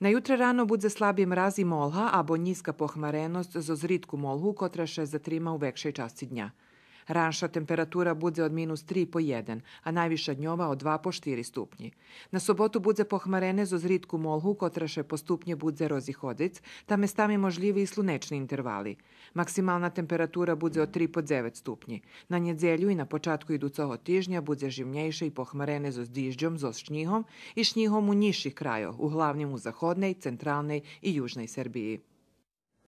Na Najutre rano bud budze slabije mrazi молга або низка похмареност зо зридку молгу, котра ше затрима u векшеј časti dnja. Ranša temperatura budze od minus 3 po 1, a najviša dňova od 2 po 4 stupnji. Na sobotu budze pohmarene zo zritku molhu, kotraše po stupnje budze rozihodec, ta местами можливі і слунечні інтервали. Максимальна температура буде от 3 по 9 ступні. На неділю і на початку ідуцього тижня буде живніше і похмарене зо здіжджом, зо снігом і снігом у нижчих краях, у главнім у заходній, центральній і южній Сербії.